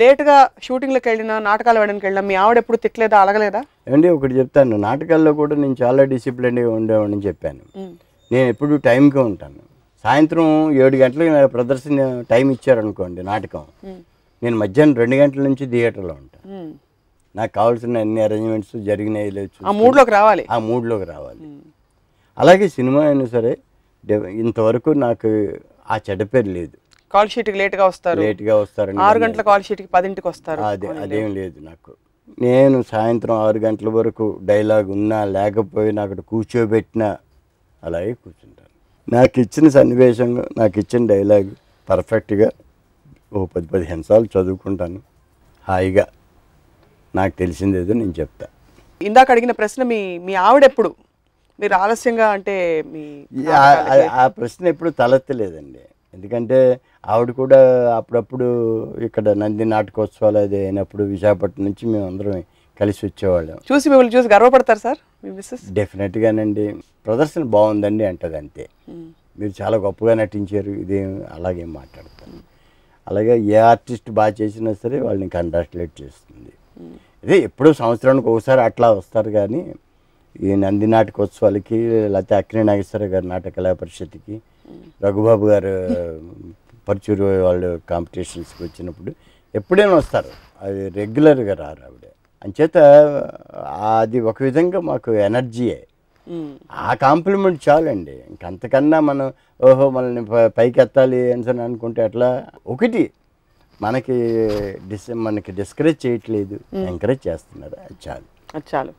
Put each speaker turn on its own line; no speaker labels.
లేటుగా షూటింగ్లకు వెళ్ళినా నాటకాలు వేయడానికి వెళ్ళినా మీ ఆవిడ ఎప్పుడు తిట్టలేదా అలగలేదా
అండి ఒకటి చెప్తాను నాటకాల్లో కూడా నేను చాలా డిసిప్లిన్గా ఉండేవాడిని చెప్పాను నేను ఎప్పుడు టైంకి ఉంటాను సాయంత్రం ఏడు గంటలకి నాకు ప్రదర్శన టైం ఇచ్చారనుకోండి నాటకం నేను మధ్యాహ్నం రెండు గంటల నుంచి థియేటర్లో ఉంటాను నాకు కావాల్సిన అన్ని అరేంజ్మెంట్స్ జరిగినాయి లేదు ఆ మూడ్లోకి రావాలి ఆ మూడ్లోకి రావాలి అలాగే సినిమా అయినా సరే ఇంతవరకు నాకు ఆ చెడ్డ పేరు లేదు
కాల్ షీట్ కి లేట్ గా వస్తారు లేట్
గా వస్తారు ఆరు గంటల
కాల్ షీట్ కి పదింటికి వస్తారు అదే అదేం లేదు నాకు
నేను సాయంత్రం ఆరు గంటల వరకు డైలాగ్ ఉన్నా లేకపోయినా అక్కడ కూర్చోబెట్టినా అలాగే కూర్చుంటాను నాకు ఇచ్చిన సన్నివేశం నాకు ఇచ్చిన డైలాగ్ పర్ఫెక్ట్గా ఓ పది పదిహేను సార్లు చదువుకుంటాను హాయిగా నాకు తెలిసింది ఏదో నేను చెప్తా
ఇందాక అడిగిన ప్రశ్న మీ మీ ఆవిడెప్పుడు మీరు ఆలస్యంగా అంటే మీ
ఆ ప్రశ్న ఎప్పుడు తలెత్తలేదండి ఎందుకంటే ఆవిడ కూడా అప్పుడప్పుడు ఇక్కడ నంది నాటకోత్సవాలు అది అయినప్పుడు విశాఖపట్నం నుంచి మేము అందరం కలిసి వచ్చేవాళ్ళం
చూసి మిమ్మల్ని చూసి గర్వపడతారు సార్
డెఫినెట్గానండి ప్రదర్శన బాగుందండి అంటది అంతే hmm. మీరు చాలా గొప్పగా నటించారు ఇది అలాగే మాట్లాడతారు అలాగే ఏ ఆర్టిస్ట్ బాగా చేసినా సరే వాళ్ళని కంగ్రాచులేట్ చేస్తుంది ఇదే hmm. ఎప్పుడూ సంవత్సరానికి ఒకసారి అట్లా వస్తారు కానీ ఈ నంది నాటకోత్సవాలకి లేకపోతే అక్కినే నాగేశ్వర గారి నాటకలా పరిషత్కి రఘుబాబు గారు పర్చూరు వాళ్ళు కాంపిటీషన్స్కి వచ్చినప్పుడు ఎప్పుడైనా వస్తారు అది రెగ్యులర్గా రారు ఆవిడ అంచేత అది ఒక విధంగా మాకు ఎనర్జీయే ఆ కాంప్లిమెంట్ చాలండి ఇంకంతకన్నా మనం ఓహో మనల్ని పైకి ఎత్తాలి అని అనుకుంటే అట్లా ఒకటి మనకి డిస్ మనకి డిస్కరేజ్ చేయట్లేదు ఎంకరేజ్ చేస్తున్నారు అది చాలు
చాలు